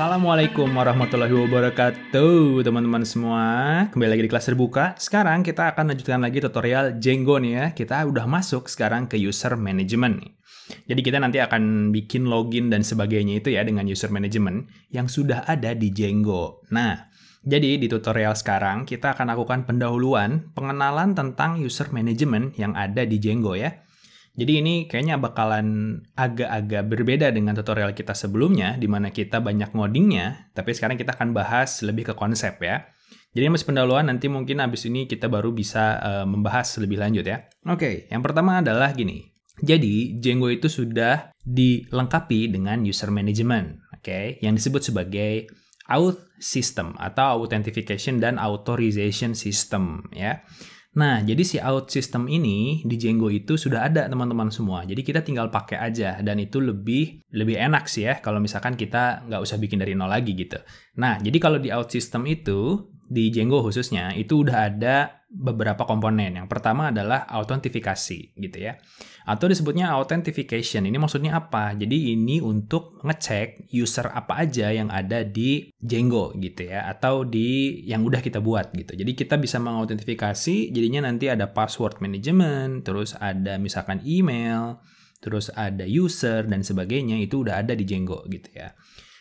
Assalamualaikum warahmatullahi wabarakatuh teman-teman semua Kembali lagi di kelas terbuka Sekarang kita akan lanjutkan lagi tutorial Django nih ya Kita udah masuk sekarang ke user management nih Jadi kita nanti akan bikin login dan sebagainya itu ya Dengan user management yang sudah ada di Django Nah jadi di tutorial sekarang kita akan lakukan pendahuluan pengenalan tentang user management yang ada di Django ya jadi ini kayaknya bakalan agak-agak berbeda dengan tutorial kita sebelumnya, di mana kita banyak ngodingnya, tapi sekarang kita akan bahas lebih ke konsep ya. Jadi masih pendahuluan nanti mungkin abis ini kita baru bisa uh, membahas lebih lanjut ya. Oke, yang pertama adalah gini. Jadi Django itu sudah dilengkapi dengan user management, oke, okay? yang disebut sebagai auth system atau authentication dan authorization system ya. Nah, jadi si out system ini di Django itu sudah ada teman-teman semua. Jadi kita tinggal pakai aja dan itu lebih lebih enak sih ya kalau misalkan kita nggak usah bikin dari nol lagi gitu. Nah, jadi kalau di out system itu di Django khususnya itu udah ada beberapa komponen. Yang pertama adalah autentifikasi gitu ya. Atau disebutnya authentication. Ini maksudnya apa? Jadi ini untuk ngecek user apa aja yang ada di Django gitu ya atau di yang udah kita buat gitu. Jadi kita bisa mengautentifikasi jadinya nanti ada password management, terus ada misalkan email, terus ada user dan sebagainya itu udah ada di Django gitu ya.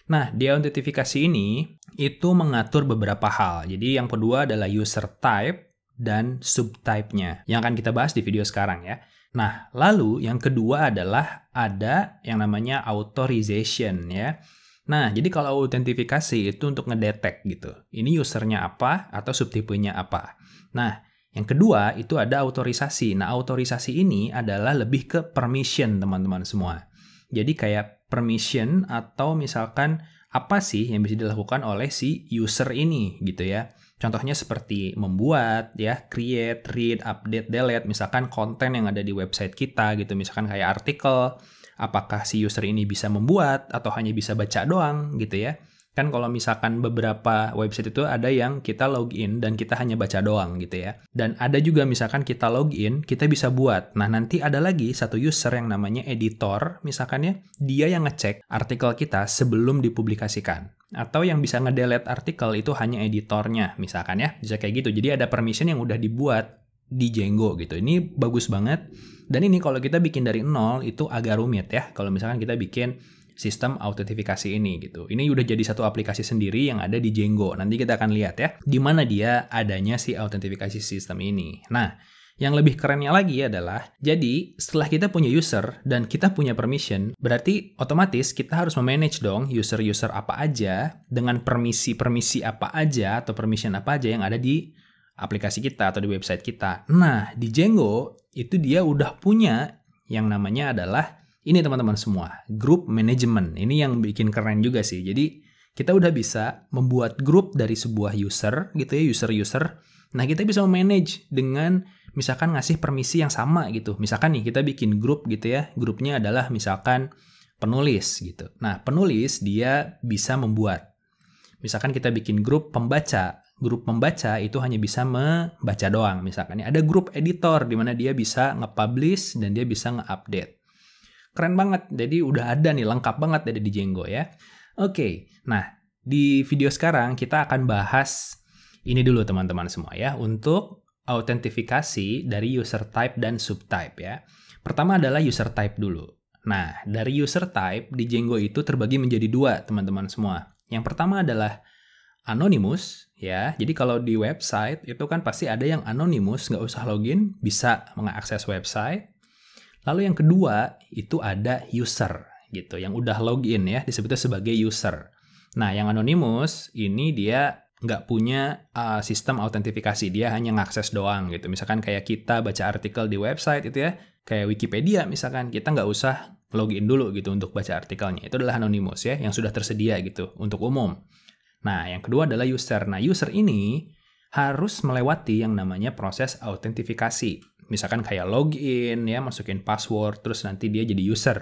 Nah, di autentifikasi ini itu mengatur beberapa hal. Jadi yang kedua adalah user type dan subtype-nya yang akan kita bahas di video sekarang ya. Nah, lalu yang kedua adalah ada yang namanya authorization ya. Nah, jadi kalau autentifikasi itu untuk ngedetek gitu. Ini usernya apa atau subtipenya apa. Nah, yang kedua itu ada autorisasi. Nah, autorisasi ini adalah lebih ke permission teman-teman semua. Jadi kayak permission atau misalkan apa sih yang bisa dilakukan oleh si user ini gitu ya. Contohnya seperti membuat ya, create, read, update, delete, misalkan konten yang ada di website kita gitu, misalkan kayak artikel, apakah si user ini bisa membuat atau hanya bisa baca doang gitu ya. Kan kalau misalkan beberapa website itu ada yang kita login dan kita hanya baca doang gitu ya. Dan ada juga misalkan kita login, kita bisa buat. Nah, nanti ada lagi satu user yang namanya editor misalkan ya, dia yang ngecek artikel kita sebelum dipublikasikan atau yang bisa ngedelete artikel itu hanya editornya misalkan ya bisa kayak gitu jadi ada permission yang udah dibuat di Django gitu ini bagus banget dan ini kalau kita bikin dari nol itu agak rumit ya kalau misalkan kita bikin sistem autentifikasi ini gitu. Ini udah jadi satu aplikasi sendiri yang ada di Django. Nanti kita akan lihat ya di mana dia adanya si autentifikasi sistem ini. Nah, yang lebih kerennya lagi adalah, jadi setelah kita punya user dan kita punya permission, berarti otomatis kita harus memanage dong user-user apa aja dengan permisi-permisi apa aja atau permission apa aja yang ada di aplikasi kita atau di website kita. Nah, di Django itu dia udah punya yang namanya adalah ini teman-teman semua, grup manajemen. Ini yang bikin keren juga sih. Jadi kita udah bisa membuat grup dari sebuah user gitu ya, user-user. Nah, kita bisa manage dengan misalkan ngasih permisi yang sama gitu. Misalkan nih kita bikin grup gitu ya. Grupnya adalah misalkan penulis gitu. Nah, penulis dia bisa membuat. Misalkan kita bikin grup pembaca. Grup pembaca itu hanya bisa membaca doang misalkan. Ada grup editor di mana dia bisa nge-publish dan dia bisa nge-update keren banget. Jadi udah ada nih lengkap banget dari di Django ya. Oke, okay. nah di video sekarang kita akan bahas ini dulu teman-teman semua ya untuk autentifikasi dari user type dan subtype ya. Pertama adalah user type dulu. Nah, dari user type di Django itu terbagi menjadi dua teman-teman semua. Yang pertama adalah anonymous ya. Jadi kalau di website itu kan pasti ada yang anonymous, nggak usah login, bisa mengakses website. Lalu yang kedua itu ada user gitu yang udah login ya disebutnya sebagai user. Nah, yang anonymous ini dia nggak punya uh, sistem autentifikasi, dia hanya ngakses doang gitu. Misalkan kayak kita baca artikel di website itu ya, kayak Wikipedia misalkan kita nggak usah login dulu gitu untuk baca artikelnya. Itu adalah anonymous ya yang sudah tersedia gitu untuk umum. Nah, yang kedua adalah user. Nah, user ini harus melewati yang namanya proses autentifikasi misalkan kayak login ya masukin password terus nanti dia jadi user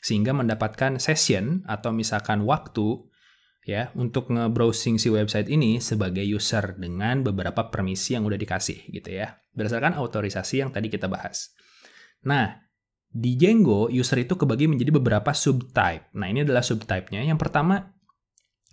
sehingga mendapatkan session atau misalkan waktu ya untuk nge-browsing si website ini sebagai user dengan beberapa permisi yang udah dikasih gitu ya berdasarkan otorisasi yang tadi kita bahas. Nah, di Django user itu kebagi menjadi beberapa subtype. Nah, ini adalah subtype-nya. Yang pertama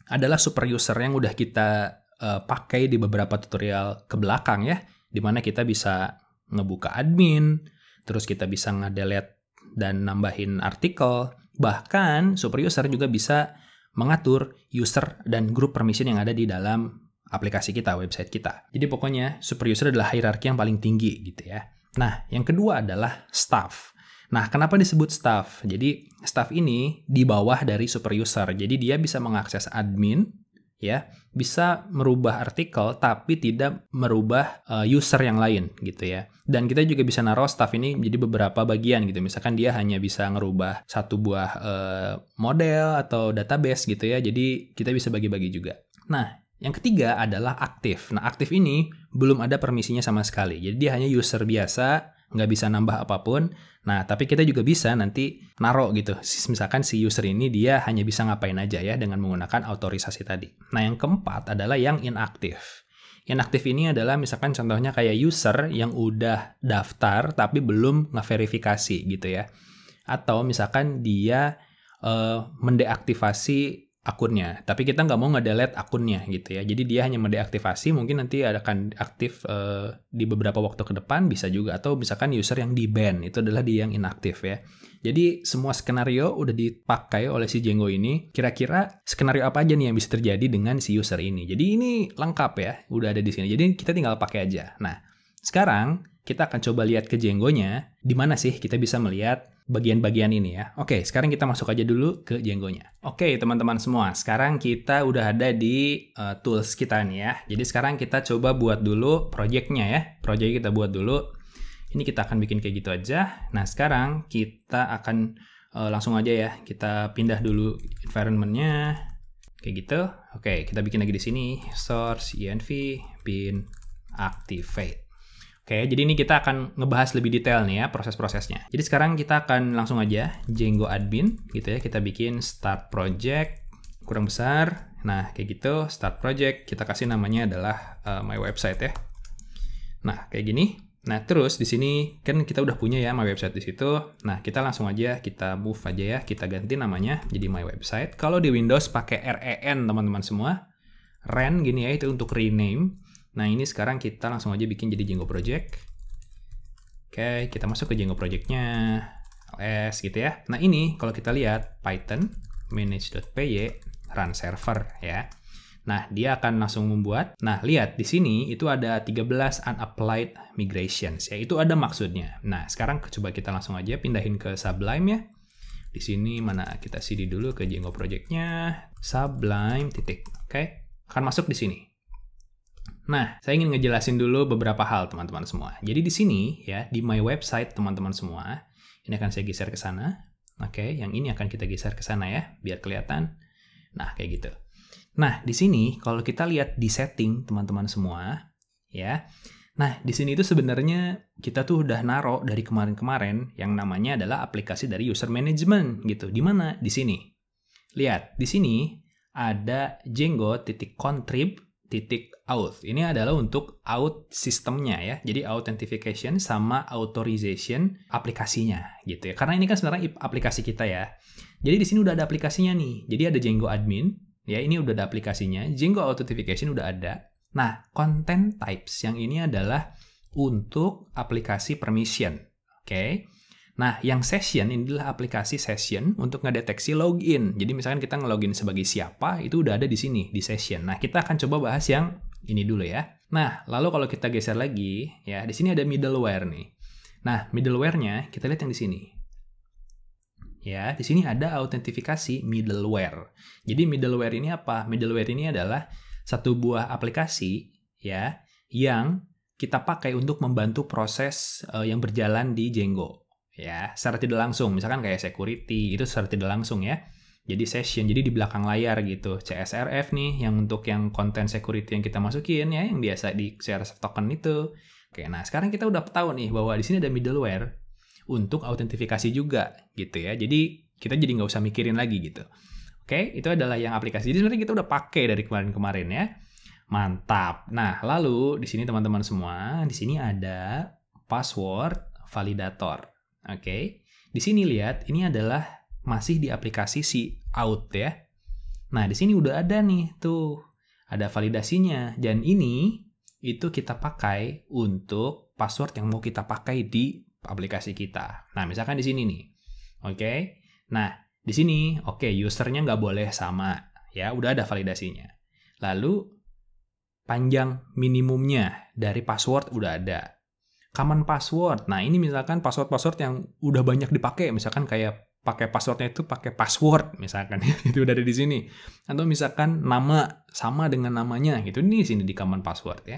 adalah super user yang udah kita uh, pakai di beberapa tutorial ke belakang ya, dimana kita bisa ngebuka admin, terus kita bisa ngedelete dan nambahin artikel, bahkan super user juga bisa mengatur user dan grup permission yang ada di dalam aplikasi kita, website kita. Jadi pokoknya super user adalah hierarki yang paling tinggi gitu ya. Nah, yang kedua adalah staff. Nah, kenapa disebut staff? Jadi, staff ini di bawah dari super user. Jadi, dia bisa mengakses admin, ya bisa merubah artikel tapi tidak merubah uh, user yang lain gitu ya dan kita juga bisa naruh staff ini jadi beberapa bagian gitu misalkan dia hanya bisa ngerubah satu buah uh, model atau database gitu ya jadi kita bisa bagi-bagi juga nah yang ketiga adalah aktif nah aktif ini belum ada permisinya sama sekali jadi dia hanya user biasa nggak bisa nambah apapun. Nah, tapi kita juga bisa nanti naruh gitu. Misalkan si user ini dia hanya bisa ngapain aja ya dengan menggunakan autorisasi tadi. Nah, yang keempat adalah yang inaktif. Inaktif ini adalah misalkan contohnya kayak user yang udah daftar tapi belum ngeverifikasi gitu ya. Atau misalkan dia uh, mendeaktivasi akunnya. Tapi kita nggak mau ngedelete akunnya gitu ya. Jadi dia hanya mendeaktivasi, mungkin nanti akan aktif uh, di beberapa waktu ke depan bisa juga atau misalkan user yang di ban itu adalah dia yang inaktif ya. Jadi semua skenario udah dipakai oleh si Django ini. Kira-kira skenario apa aja nih yang bisa terjadi dengan si user ini? Jadi ini lengkap ya, udah ada di sini. Jadi kita tinggal pakai aja. Nah, sekarang kita akan coba lihat ke jenggonya, di mana sih kita bisa melihat bagian-bagian ini ya. Oke, sekarang kita masuk aja dulu ke jenggonya. Oke, teman-teman semua, sekarang kita udah ada di uh, tools kita nih ya. Jadi sekarang kita coba buat dulu projectnya ya. Project kita buat dulu. Ini kita akan bikin kayak gitu aja. Nah, sekarang kita akan uh, langsung aja ya. Kita pindah dulu environmentnya. Kayak gitu. Oke, kita bikin lagi di sini. Source, env, bin, activate. Oke, jadi ini kita akan ngebahas lebih detail nih ya proses-prosesnya. Jadi sekarang kita akan langsung aja Django admin gitu ya, kita bikin start project kurang besar. Nah, kayak gitu start project kita kasih namanya adalah uh, my website ya. Nah, kayak gini. Nah, terus di sini kan kita udah punya ya my website di situ. Nah, kita langsung aja kita move aja ya, kita ganti namanya jadi my website. Kalau di Windows pakai REN teman-teman semua. REN gini ya itu untuk rename Nah ini sekarang kita langsung aja bikin jadi Django Project. Oke, kita masuk ke Django projectnya nya ls gitu ya. Nah ini kalau kita lihat python manage.py run server ya. Nah, dia akan langsung membuat. Nah, lihat di sini itu ada 13 unapplied migrations ya. Itu ada maksudnya. Nah, sekarang coba kita langsung aja pindahin ke Sublime ya. Di sini mana kita CD dulu ke Django projectnya Sublime titik. Oke. Akan masuk di sini. Nah, saya ingin ngejelasin dulu beberapa hal teman-teman semua. Jadi di sini ya, di my website teman-teman semua, ini akan saya geser ke sana. Oke, yang ini akan kita geser ke sana ya, biar kelihatan. Nah, kayak gitu. Nah, di sini kalau kita lihat di setting teman-teman semua, ya. Nah, di sini itu sebenarnya kita tuh udah naro dari kemarin-kemarin yang namanya adalah aplikasi dari user management gitu. Di mana? Di sini. Lihat, di sini ada jenggot titik contrib titik out. Ini adalah untuk out sistemnya ya. Jadi authentication sama authorization aplikasinya gitu ya. Karena ini kan sebenarnya aplikasi kita ya. Jadi di sini udah ada aplikasinya nih. Jadi ada Django admin ya. Ini udah ada aplikasinya. Django authentication udah ada. Nah, content types yang ini adalah untuk aplikasi permission. Oke. Okay? Nah, yang session ini adalah aplikasi session untuk ngedeteksi login. Jadi misalkan kita ngelogin sebagai siapa, itu udah ada di sini, di session. Nah, kita akan coba bahas yang ini dulu ya. Nah, lalu kalau kita geser lagi, ya di sini ada middleware nih. Nah, middleware-nya kita lihat yang di sini. Ya, di sini ada autentifikasi middleware. Jadi middleware ini apa? Middleware ini adalah satu buah aplikasi ya yang kita pakai untuk membantu proses uh, yang berjalan di Django ya secara tidak langsung misalkan kayak security itu secara tidak langsung ya jadi session jadi di belakang layar gitu CSRF nih yang untuk yang konten security yang kita masukin ya yang biasa di CSRF token itu oke nah sekarang kita udah tahu nih bahwa di sini ada middleware untuk autentifikasi juga gitu ya jadi kita jadi nggak usah mikirin lagi gitu oke itu adalah yang aplikasi jadi sebenarnya kita udah pakai dari kemarin-kemarin ya mantap nah lalu di sini teman-teman semua di sini ada password validator Oke. Okay. Di sini lihat, ini adalah masih di aplikasi si out ya. Nah, di sini udah ada nih tuh. Ada validasinya dan ini itu kita pakai untuk password yang mau kita pakai di aplikasi kita. Nah, misalkan di sini nih. Oke. Okay. Nah, di sini oke okay, usernya nggak boleh sama ya, udah ada validasinya. Lalu panjang minimumnya dari password udah ada common password. Nah, ini misalkan password-password yang udah banyak dipakai, misalkan kayak pakai passwordnya itu pakai password misalkan itu dari di sini atau misalkan nama sama dengan namanya gitu ini di sini di common password ya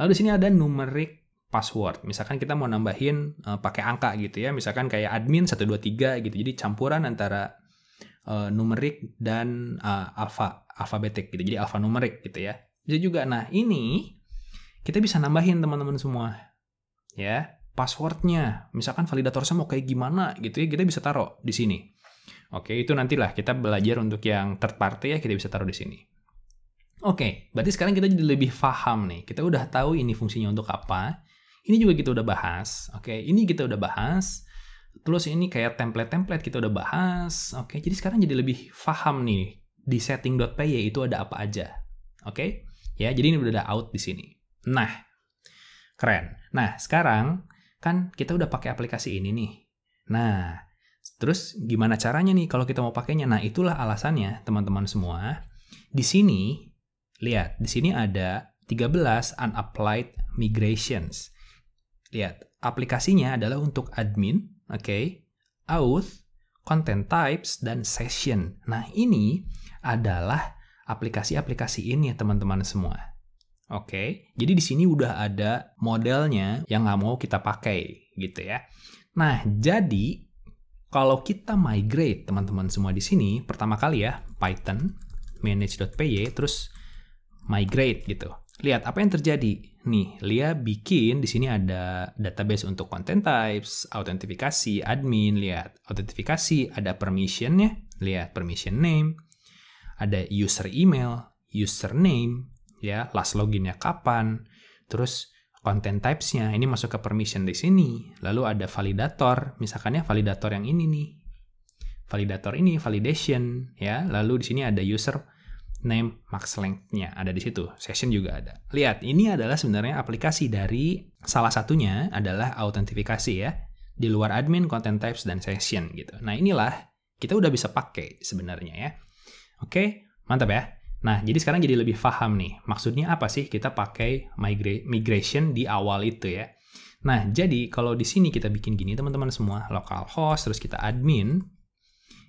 lalu di sini ada numeric password misalkan kita mau nambahin uh, pakai angka gitu ya misalkan kayak admin 123 gitu jadi campuran antara uh, numeric dan uh, alfa alfabetik gitu jadi alfanumerik gitu ya bisa juga nah ini kita bisa nambahin teman-teman semua ya passwordnya misalkan validatornya mau kayak gimana gitu ya kita bisa taruh di sini oke itu nantilah kita belajar untuk yang third party ya kita bisa taruh di sini oke berarti sekarang kita jadi lebih paham nih kita udah tahu ini fungsinya untuk apa ini juga kita udah bahas oke ini kita udah bahas terus ini kayak template-template kita udah bahas oke jadi sekarang jadi lebih paham nih di setting.py itu ada apa aja oke ya jadi ini udah ada out di sini nah Keren. Nah, sekarang kan kita udah pakai aplikasi ini nih. Nah, terus gimana caranya nih kalau kita mau pakainya? Nah, itulah alasannya teman-teman semua. Di sini, lihat, di sini ada 13 unapplied migrations. Lihat, aplikasinya adalah untuk admin, oke, okay, auth, content types, dan session. Nah, ini adalah aplikasi-aplikasi ini teman-teman semua. Oke, jadi di sini udah ada modelnya yang nggak mau kita pakai gitu ya. Nah, jadi kalau kita migrate teman-teman semua di sini, pertama kali ya Python manage.py terus migrate gitu. Lihat apa yang terjadi. Nih, Lia bikin di sini ada database untuk content types, autentifikasi, admin, lihat. Autentifikasi ada permissionnya, lihat permission name, ada user email, username, ya last loginnya kapan, terus content typesnya, ini masuk ke permission di sini, lalu ada validator, misalkannya validator yang ini nih, validator ini, validation, ya, lalu di sini ada user name max length-nya, ada di situ, session juga ada. Lihat, ini adalah sebenarnya aplikasi dari salah satunya adalah autentifikasi ya, di luar admin, content types, dan session gitu. Nah inilah, kita udah bisa pakai sebenarnya ya. Oke, mantap ya. Nah, jadi sekarang jadi lebih paham nih, maksudnya apa sih kita pakai migra migration di awal itu ya. Nah, jadi kalau di sini kita bikin gini teman-teman semua, localhost terus kita admin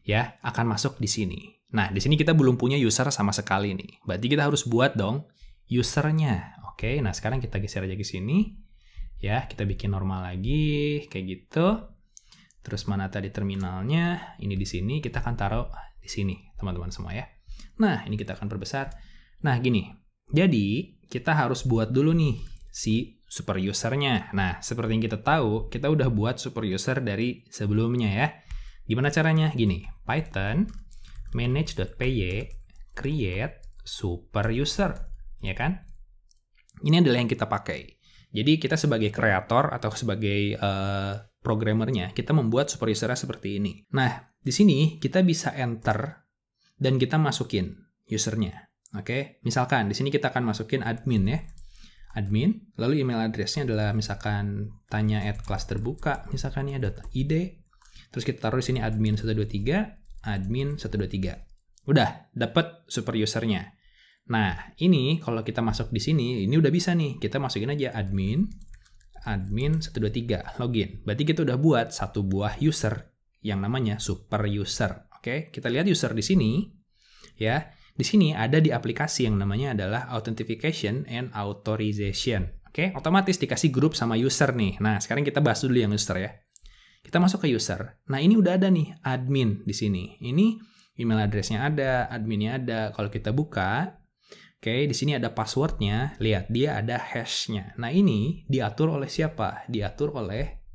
ya, akan masuk di sini. Nah, di sini kita belum punya user sama sekali nih. Berarti kita harus buat dong usernya. Oke, nah sekarang kita geser aja ke sini. Ya, kita bikin normal lagi kayak gitu. Terus mana tadi terminalnya? Ini di sini, kita akan taruh di sini, teman-teman semua ya. Nah, ini kita akan perbesar. Nah, gini. Jadi, kita harus buat dulu nih si super usernya. Nah, seperti yang kita tahu, kita udah buat super user dari sebelumnya ya. Gimana caranya? Gini, python manage.py create super user, ya kan? Ini adalah yang kita pakai. Jadi kita sebagai kreator atau sebagai uh, programmernya, kita membuat super usernya seperti ini. Nah, di sini kita bisa enter dan kita masukin usernya. Oke, misalkan di sini kita akan masukin admin ya. Admin, lalu email addressnya adalah misalkan tanya at kelas terbuka, misalkan ya .id. Terus kita taruh di sini admin 123, admin 123. Udah, dapat super usernya. Nah, ini kalau kita masuk di sini, ini udah bisa nih. Kita masukin aja admin admin 123 login. Berarti kita udah buat satu buah user yang namanya super user. Oke, kita lihat user di sini ya. Di sini ada di aplikasi yang namanya adalah authentication and authorization. Oke, otomatis dikasih grup sama user nih. Nah, sekarang kita bahas dulu yang user ya. Kita masuk ke user. Nah, ini udah ada nih admin di sini. Ini email addressnya ada, adminnya ada. Kalau kita buka, oke, di sini ada passwordnya. Lihat, dia ada hashnya. Nah, ini diatur oleh siapa? Diatur oleh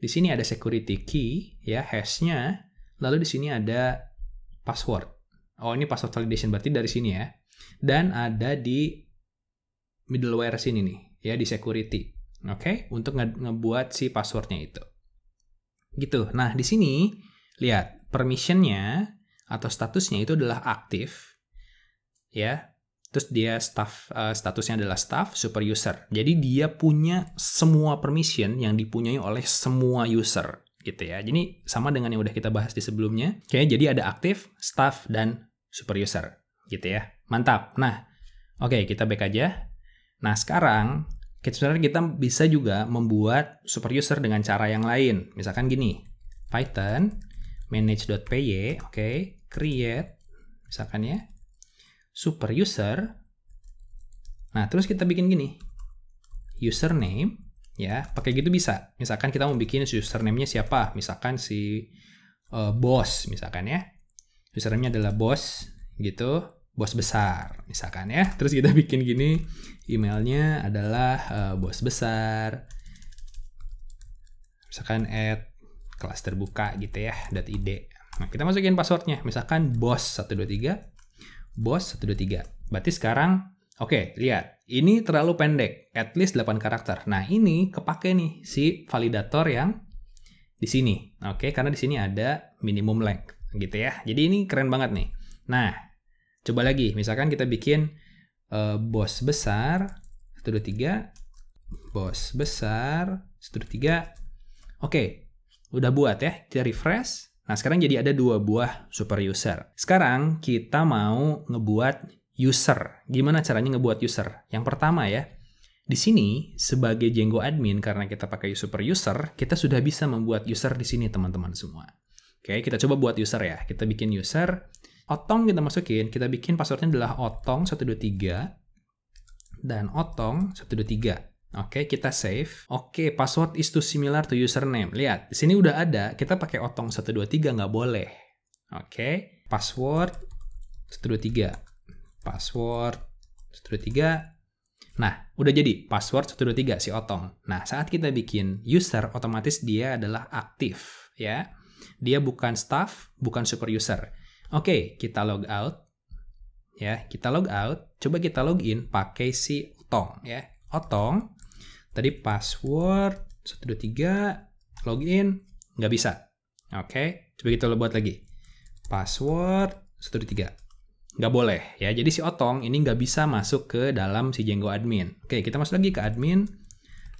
di sini ada security key, ya hashnya Lalu di sini ada password. Oh, ini password validation berarti dari sini ya. Dan ada di middleware sini nih, ya di security. Oke, okay? untuk nge ngebuat si passwordnya itu. Gitu. Nah, di sini lihat permissionnya atau statusnya itu adalah aktif. Ya. Terus dia staff uh, statusnya adalah staff super user. Jadi dia punya semua permission yang dipunyai oleh semua user gitu ya. Jadi sama dengan yang udah kita bahas di sebelumnya. Oke, jadi ada aktif, staff, dan super user gitu ya. Mantap. Nah, oke kita back aja. Nah, sekarang kita sebenarnya kita bisa juga membuat super user dengan cara yang lain. Misalkan gini, Python manage.py, oke, okay, create misalkan ya super user. Nah, terus kita bikin gini. Username ya pakai gitu bisa misalkan kita mau bikin username-nya siapa misalkan si uh, bos misalkan ya username-nya adalah bos gitu bos besar misalkan ya terus kita bikin gini emailnya adalah uh, bos besar misalkan at kelas terbuka gitu ya .id nah kita masukin passwordnya misalkan bos 123 bos 123 berarti sekarang Oke, lihat. Ini terlalu pendek, at least 8 karakter. Nah, ini kepake nih si validator yang di sini. Oke, karena di sini ada minimum length gitu ya. Jadi ini keren banget nih. Nah, coba lagi. Misalkan kita bikin uh, bos besar 1 3 bos besar 1 3. Oke, udah buat ya. Kita refresh. Nah, sekarang jadi ada dua buah super user. Sekarang kita mau ngebuat user. Gimana caranya ngebuat user? Yang pertama ya, di sini, sebagai Django admin, karena kita pakai super user, kita sudah bisa membuat user di sini, teman-teman semua. Oke, kita coba buat user ya. Kita bikin user, otong kita masukin, kita bikin passwordnya adalah otong123, dan otong123. Oke, kita save. Oke, password is too similar to username. Lihat, di sini udah ada, kita pakai otong123, nggak boleh. Oke, password 123 password 123. Nah, udah jadi password 123 si Otong. Nah, saat kita bikin user otomatis dia adalah aktif ya. Dia bukan staff, bukan super user. Oke, kita log out. Ya, kita log out. Coba kita login pakai si Otong ya. Otong tadi password 123 login nggak bisa. Oke, coba kita buat lagi. Password 123 nggak boleh ya. Jadi si otong ini nggak bisa masuk ke dalam si Django admin. Oke, kita masuk lagi ke admin,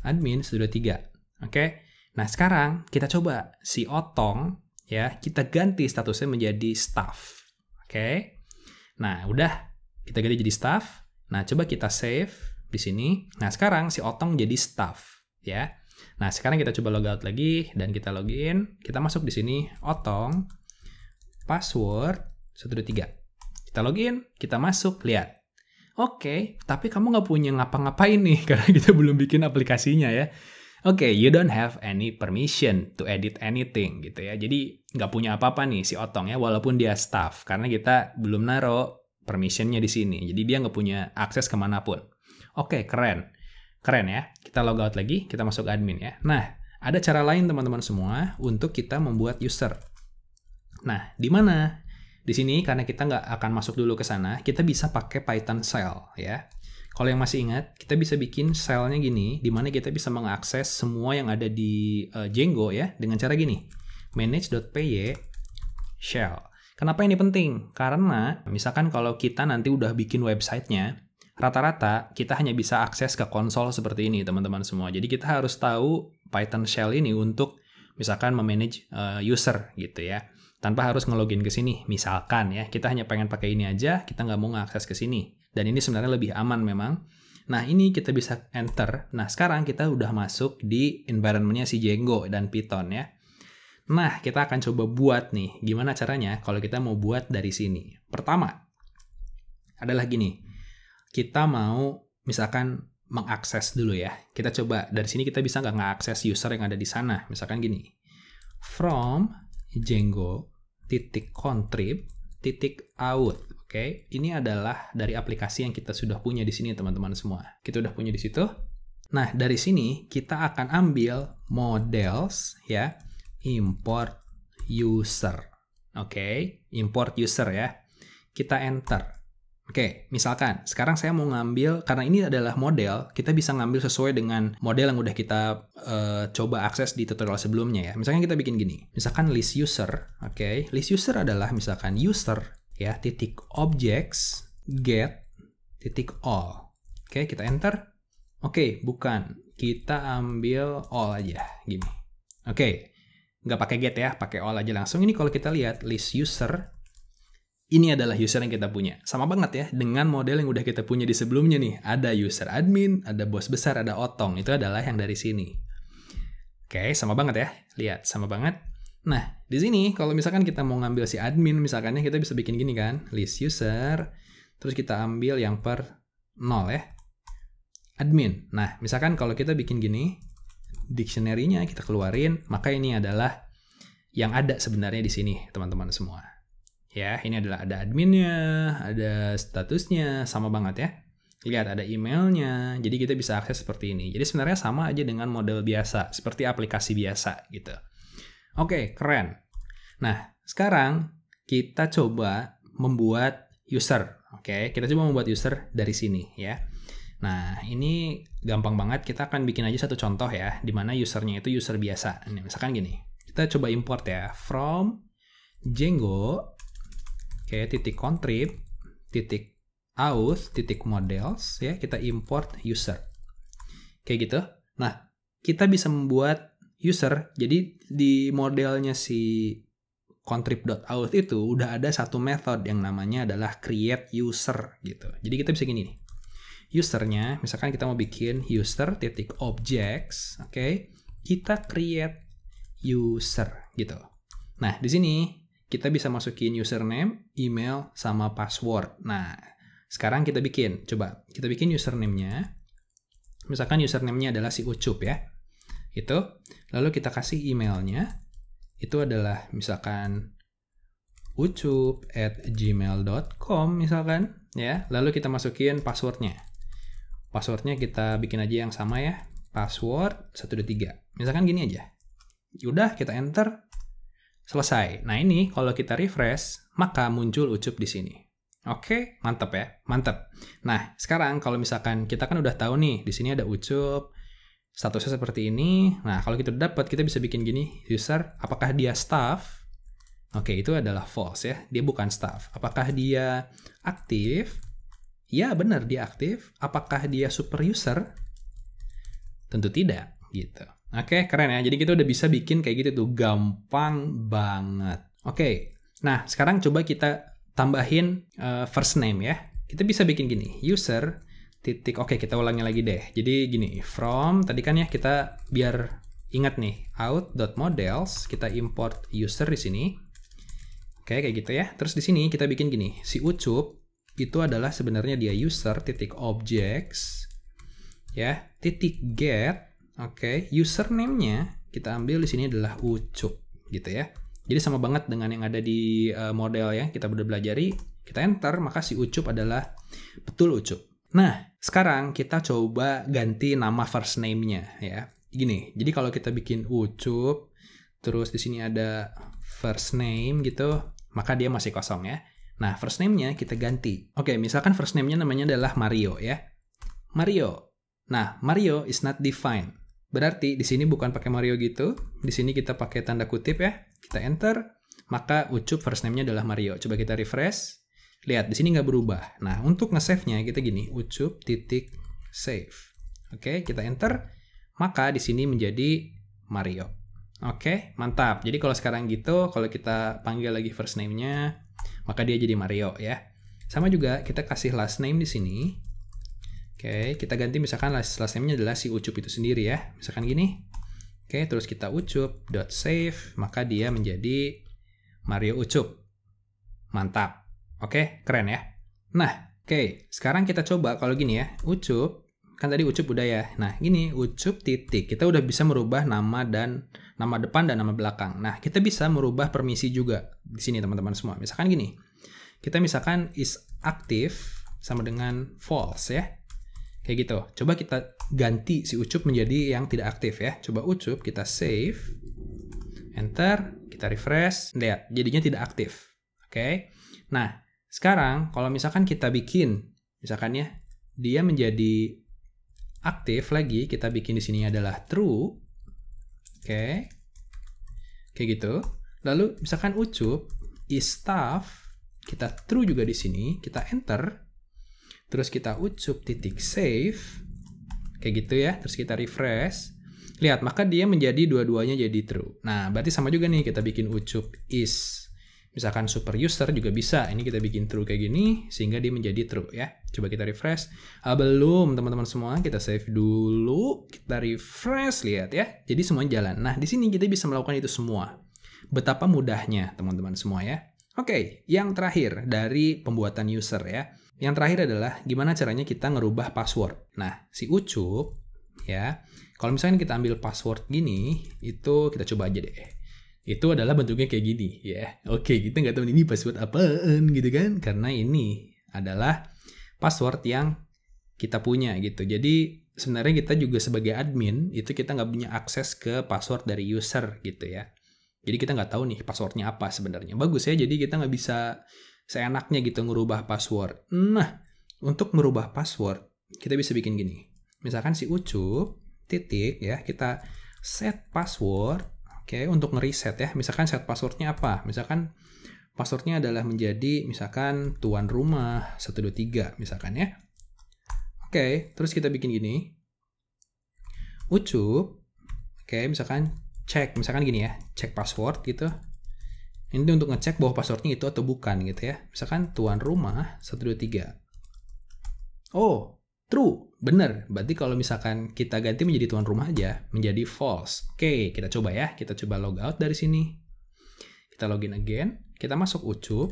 admin sudah tiga. Oke, nah sekarang kita coba si otong ya kita ganti statusnya menjadi staff. Oke, nah udah kita ganti jadi staff. Nah coba kita save di sini. Nah sekarang si otong jadi staff ya. Nah sekarang kita coba logout lagi dan kita login. Kita masuk di sini otong password 123. Kita login, kita masuk, lihat. Oke, okay, tapi kamu nggak punya ngapa-ngapain nih karena kita belum bikin aplikasinya ya. Oke, okay, you don't have any permission to edit anything gitu ya. Jadi nggak punya apa-apa nih si Otong ya, walaupun dia staff karena kita belum naro permissionnya di sini. Jadi dia nggak punya akses kemanapun. Oke, okay, keren, keren ya. Kita logout lagi, kita masuk admin ya. Nah, ada cara lain teman-teman semua untuk kita membuat user. Nah, di mana? Di sini karena kita nggak akan masuk dulu ke sana, kita bisa pakai Python shell ya. Kalau yang masih ingat, kita bisa bikin cell-nya gini, di mana kita bisa mengakses semua yang ada di uh, Django ya, dengan cara gini, manage.py shell. Kenapa ini penting? Karena misalkan kalau kita nanti udah bikin websitenya, rata-rata kita hanya bisa akses ke konsol seperti ini teman-teman semua. Jadi kita harus tahu Python shell ini untuk misalkan memanage uh, user gitu ya tanpa harus ngelogin ke sini. Misalkan ya, kita hanya pengen pakai ini aja, kita nggak mau ngakses ke sini. Dan ini sebenarnya lebih aman memang. Nah, ini kita bisa enter. Nah, sekarang kita udah masuk di environmentnya si Django dan Python ya. Nah, kita akan coba buat nih. Gimana caranya kalau kita mau buat dari sini? Pertama, adalah gini. Kita mau misalkan mengakses dulu ya. Kita coba dari sini kita bisa nggak mengakses user yang ada di sana. Misalkan gini. From Django titik contrib titik out. Oke, okay? ini adalah dari aplikasi yang kita sudah punya di sini teman-teman semua. Kita udah punya di situ. Nah, dari sini kita akan ambil models ya, import user. Oke, okay? import user ya. Kita enter. Oke, misalkan sekarang saya mau ngambil karena ini adalah model, kita bisa ngambil sesuai dengan model yang udah kita uh, coba akses di tutorial sebelumnya ya. Misalkan kita bikin gini, misalkan list user, oke? Okay? List user adalah misalkan user ya titik objects get titik all, oke? Okay, kita enter, oke? Okay, bukan, kita ambil all aja, gini, oke? Okay. Nggak pakai get ya, pakai all aja langsung. Ini kalau kita lihat list user ini adalah user yang kita punya. Sama banget ya dengan model yang udah kita punya di sebelumnya nih. Ada user admin, ada bos besar, ada otong. Itu adalah yang dari sini. Oke, sama banget ya. Lihat, sama banget. Nah, di sini kalau misalkan kita mau ngambil si admin misalkan ya, kita bisa bikin gini kan. List user, terus kita ambil yang per 0 ya. Admin. Nah, misalkan kalau kita bikin gini, dictionary-nya kita keluarin, maka ini adalah yang ada sebenarnya di sini, teman-teman semua. Ya, ini adalah ada adminnya, ada statusnya, sama banget ya. Lihat ada emailnya, jadi kita bisa akses seperti ini. Jadi sebenarnya sama aja dengan model biasa, seperti aplikasi biasa gitu. Oke, keren. Nah, sekarang kita coba membuat user. Oke, kita coba membuat user dari sini ya. Nah, ini gampang banget. Kita akan bikin aja satu contoh ya, di mana usernya itu user biasa. Ini misalkan gini. Kita coba import ya, from Django Kayak titik contrib, titik auth, titik models, ya kita import user. Kayak gitu. Nah, kita bisa membuat user, jadi di modelnya si contrib.auth itu udah ada satu method yang namanya adalah create user gitu. Jadi kita bisa gini nih. Usernya, misalkan kita mau bikin user titik objects, oke? Okay? Kita create user gitu. Nah, di sini kita bisa masukin username, email, sama password. Nah, sekarang kita bikin. Coba kita bikin username-nya. Misalkan username-nya adalah si Ucup ya. Itu. Lalu kita kasih emailnya. Itu adalah misalkan ucup at gmail.com misalkan. ya. Lalu kita masukin passwordnya. Passwordnya kita bikin aja yang sama ya. Password 123. Misalkan gini aja. Udah kita enter. Selesai. Nah ini kalau kita refresh, maka muncul ucup di sini. Oke, mantap ya, mantap. Nah, sekarang kalau misalkan kita kan udah tahu nih, di sini ada ucup, statusnya seperti ini. Nah, kalau kita dapat, kita bisa bikin gini, user, apakah dia staff? Oke, itu adalah false ya, dia bukan staff. Apakah dia aktif? Ya, benar dia aktif. Apakah dia super user? Tentu tidak, gitu. Oke, okay, keren ya. Jadi kita udah bisa bikin kayak gitu tuh. Gampang banget. Oke, okay. nah sekarang coba kita tambahin uh, first name ya. Kita bisa bikin gini, user titik. Oke, okay, kita ulangi lagi deh. Jadi gini, from tadi kan ya kita biar ingat nih, out.models kita import user di sini. Oke, kayak gitu ya. Terus di sini kita bikin gini, si Ucup itu adalah sebenarnya dia user titik objects ya, titik get Oke, okay. username-nya kita ambil di sini adalah ucup gitu ya. Jadi sama banget dengan yang ada di eh, model ya, kita udah belajar. kita enter, maka si ucup adalah betul ucup. Nah, sekarang kita coba ganti nama first name-nya ya. Gini, jadi kalau kita bikin ucup, terus di sini ada first name gitu, maka dia masih kosong ya. Nah, first name-nya kita ganti. Oke, misalkan first name-nya namanya adalah Mario ya. Mario. Nah, Mario is not defined. Berarti di sini bukan pakai Mario gitu. Di sini kita pakai tanda kutip ya. Kita enter. Maka Ucup first name-nya adalah Mario. Coba kita refresh. Lihat, di sini nggak berubah. Nah, untuk nge-save-nya kita gini. Ucup titik save. Oke, kita enter. Maka di sini menjadi Mario. Oke, mantap. Jadi kalau sekarang gitu, kalau kita panggil lagi first name-nya, maka dia jadi Mario ya. Sama juga kita kasih last name di sini. Oke, kita ganti misalkan last, last name-nya adalah si ucup itu sendiri ya. Misalkan gini. Oke, terus kita ucup save, maka dia menjadi Mario Ucup. Mantap. Oke, keren ya. Nah, oke, sekarang kita coba kalau gini ya. Ucup kan tadi ucup udah ya. Nah, gini ucup titik. Kita udah bisa merubah nama dan nama depan dan nama belakang. Nah, kita bisa merubah permisi juga di sini teman-teman semua. Misalkan gini. Kita misalkan is active sama dengan false ya. Kayak gitu. Coba kita ganti si Ucup menjadi yang tidak aktif ya. Coba Ucup kita save. Enter. Kita refresh. Lihat, jadinya tidak aktif. Oke. Okay? Nah, sekarang kalau misalkan kita bikin, misalkan ya, dia menjadi aktif lagi, kita bikin di sini adalah true. Oke. Okay. Kayak gitu. Lalu misalkan Ucup is staff, kita true juga di sini, kita enter, terus kita ucup titik save kayak gitu ya terus kita refresh lihat maka dia menjadi dua-duanya jadi true nah berarti sama juga nih kita bikin ucup is misalkan super user juga bisa ini kita bikin true kayak gini sehingga dia menjadi true ya coba kita refresh ah, belum teman-teman semua kita save dulu kita refresh lihat ya jadi semuanya jalan nah di sini kita bisa melakukan itu semua betapa mudahnya teman-teman semua ya oke yang terakhir dari pembuatan user ya yang terakhir adalah gimana caranya kita ngerubah password. Nah, si Ucup ya, kalau misalnya kita ambil password gini, itu kita coba aja deh. Itu adalah bentuknya kayak gini ya. Oke, kita nggak tahu ini password apaan gitu kan, karena ini adalah password yang kita punya gitu. Jadi sebenarnya kita juga sebagai admin itu kita nggak punya akses ke password dari user gitu ya. Jadi kita nggak tahu nih passwordnya apa sebenarnya. Bagus ya, jadi kita nggak bisa seenaknya gitu ngerubah password. Nah, untuk merubah password, kita bisa bikin gini. Misalkan si Ucup, titik ya, kita set password, oke, okay, untuk ngereset ya. Misalkan set passwordnya apa? Misalkan passwordnya adalah menjadi misalkan tuan rumah 123 misalkan ya. Oke, okay, terus kita bikin gini. Ucup, oke, okay, misalkan cek, misalkan gini ya, cek password gitu. Ini untuk ngecek bahwa passwordnya itu atau bukan gitu ya. Misalkan tuan rumah 123. Oh, true. Bener. Berarti kalau misalkan kita ganti menjadi tuan rumah aja, menjadi false. Oke, kita coba ya. Kita coba log out dari sini. Kita login again. Kita masuk ucup.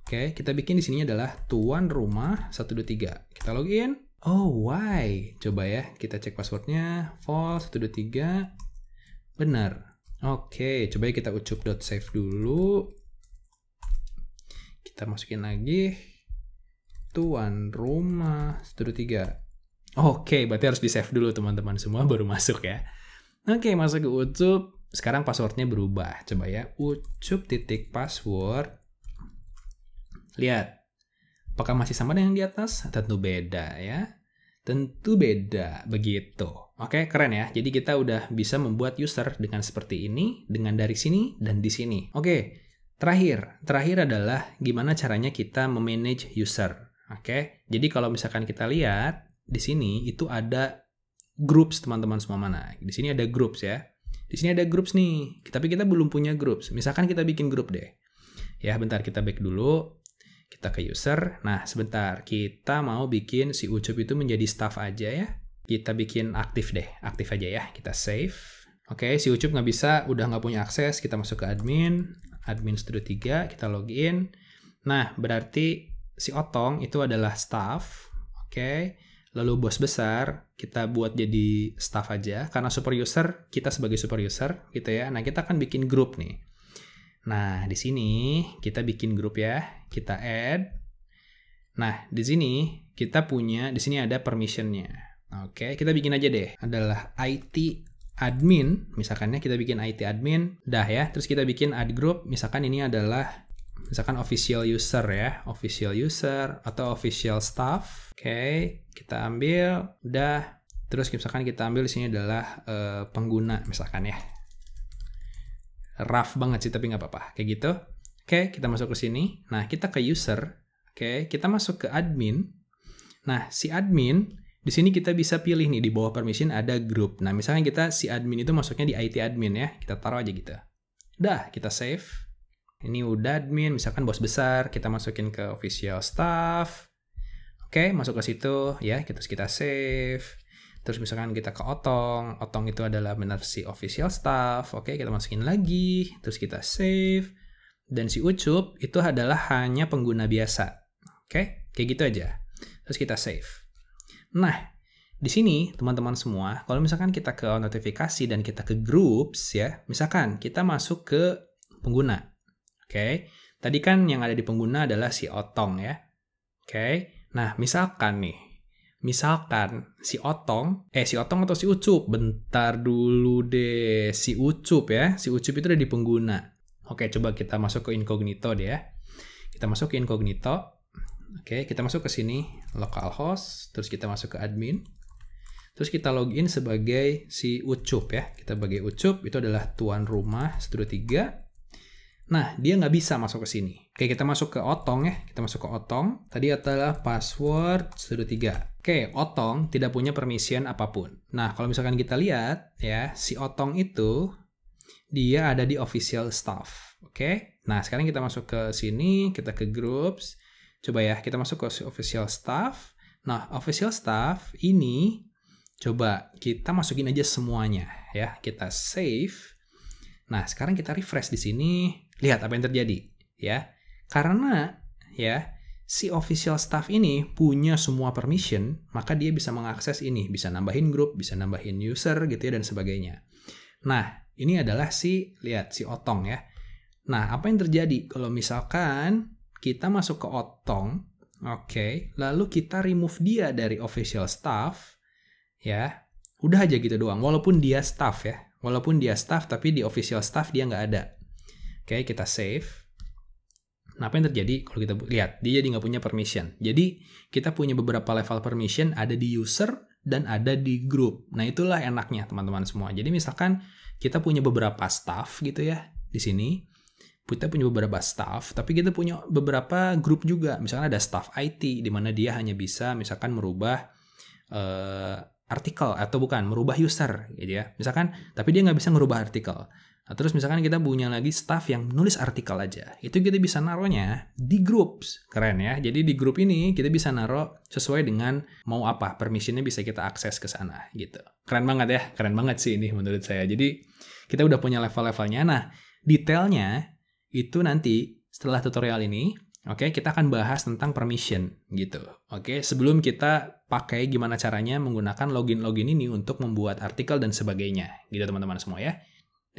Oke, kita bikin di sini adalah tuan rumah 123. Kita login. Oh, why? Coba ya, kita cek passwordnya. False 123. Bener. Oke, coba kita ucup .save dulu. Kita masukin lagi. Tuan rumah studio 3. Oke, berarti harus di-save dulu teman-teman semua baru masuk ya. Oke, masuk ke ucup. Sekarang passwordnya berubah. Coba ya, ucup titik password. Lihat. Apakah masih sama dengan di atas? Tentu beda ya tentu beda begitu. Oke, keren ya. Jadi kita udah bisa membuat user dengan seperti ini, dengan dari sini dan di sini. Oke, terakhir, terakhir adalah gimana caranya kita memanage user. Oke, jadi kalau misalkan kita lihat di sini itu ada groups teman-teman semua mana. Di sini ada groups ya. Di sini ada groups nih, tapi kita belum punya groups. Misalkan kita bikin grup deh. Ya, bentar kita back dulu. Kita ke user. Nah, sebentar. Kita mau bikin si Ucup itu menjadi staff aja ya. Kita bikin aktif deh. Aktif aja ya. Kita save. Oke, si Ucup nggak bisa. Udah nggak punya akses. Kita masuk ke admin. Admin Studio 3. Kita login. Nah, berarti si Otong itu adalah staff. Oke. Lalu bos besar kita buat jadi staff aja karena super user kita sebagai super user gitu ya. Nah, kita akan bikin grup nih. Nah, di sini kita bikin grup ya kita add. Nah, di sini kita punya, di sini ada permissionnya. Oke, kita bikin aja deh. Adalah IT admin, misalkannya kita bikin IT admin, dah ya. Terus kita bikin add group, misalkan ini adalah misalkan official user ya, official user atau official staff. Oke, kita ambil, dah. Terus misalkan kita ambil di sini adalah uh, pengguna misalkan ya. Rough banget sih tapi nggak apa-apa, kayak gitu. Oke, okay, kita masuk ke sini. Nah, kita ke user. Oke, okay, kita masuk ke admin. Nah, si admin di sini kita bisa pilih nih di bawah permission ada grup. Nah, misalnya kita si admin itu masuknya di IT admin ya. Kita taruh aja gitu. Dah, kita save. Ini udah admin, misalkan bos besar, kita masukin ke official staff. Oke, okay, masuk ke situ ya, terus kita save. Terus misalkan kita ke otong, otong itu adalah benar si official staff. Oke, kita masukin lagi, terus kita save dan si Ucup itu adalah hanya pengguna biasa. Oke, okay? kayak gitu aja. Terus kita save. Nah, di sini teman-teman semua, kalau misalkan kita ke notifikasi dan kita ke groups ya, misalkan kita masuk ke pengguna. Oke. Okay? Tadi kan yang ada di pengguna adalah si Otong ya. Oke. Okay? Nah, misalkan nih Misalkan si Otong, eh si Otong atau si Ucup, bentar dulu deh, si Ucup ya, si Ucup itu ada di pengguna. Oke, coba kita masuk ke incognito deh ya. Kita masuk ke incognito. Oke, kita masuk ke sini localhost, terus kita masuk ke admin. Terus kita login sebagai si Ucup ya. Kita bagi Ucup itu adalah tuan rumah studio tiga. Nah, dia nggak bisa masuk ke sini. Oke, kita masuk ke Otong ya. Kita masuk ke Otong. Tadi adalah password studio tiga. Oke, Otong tidak punya permission apapun. Nah, kalau misalkan kita lihat ya, si Otong itu dia ada di official staff. Oke. Okay? Nah, sekarang kita masuk ke sini, kita ke groups. Coba ya, kita masuk ke official staff. Nah, official staff ini coba kita masukin aja semuanya ya. Kita save. Nah, sekarang kita refresh di sini. Lihat apa yang terjadi ya. Karena ya, si official staff ini punya semua permission, maka dia bisa mengakses ini, bisa nambahin grup, bisa nambahin user gitu ya dan sebagainya. Nah, ini adalah si, lihat, si otong ya. Nah, apa yang terjadi? Kalau misalkan kita masuk ke otong, oke, okay, lalu kita remove dia dari official staff, ya, udah aja gitu doang. Walaupun dia staff ya, walaupun dia staff, tapi di official staff dia nggak ada. Oke, okay, kita save. Nah, apa yang terjadi kalau kita lihat? Dia jadi nggak punya permission. Jadi, kita punya beberapa level permission, ada di user dan ada di grup. Nah, itulah enaknya teman-teman semua. Jadi, misalkan kita punya beberapa staff gitu ya di sini kita punya beberapa staff, tapi kita punya beberapa grup juga. misalkan ada staff IT, di mana dia hanya bisa misalkan merubah uh, artikel atau bukan merubah user, gitu ya. Misalkan, tapi dia nggak bisa merubah artikel. Nah, terus misalkan kita punya lagi staff yang nulis artikel aja. Itu kita bisa naruhnya di groups. Keren ya. Jadi di grup ini kita bisa naruh sesuai dengan mau apa. Permissionnya bisa kita akses ke sana gitu. Keren banget ya. Keren banget sih ini menurut saya. Jadi kita udah punya level-levelnya. Nah, detailnya itu nanti setelah tutorial ini Oke, okay, kita akan bahas tentang permission gitu. Oke, okay, sebelum kita pakai gimana caranya menggunakan login-login ini untuk membuat artikel dan sebagainya. Gitu teman-teman semua ya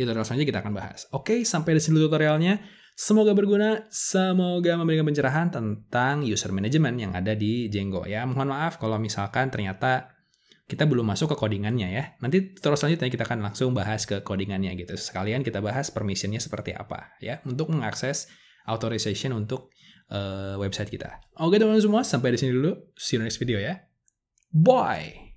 tutorial selanjutnya kita akan bahas. Oke, sampai di sini tutorialnya. Semoga berguna, semoga memberikan pencerahan tentang user management yang ada di Django ya. Mohon maaf kalau misalkan ternyata kita belum masuk ke codingannya ya. Nanti terus selanjutnya kita akan langsung bahas ke codingannya gitu. Sekalian kita bahas permissionnya seperti apa ya untuk mengakses authorization untuk uh, website kita. Oke teman-teman semua, sampai di sini dulu. See you next video ya. Bye!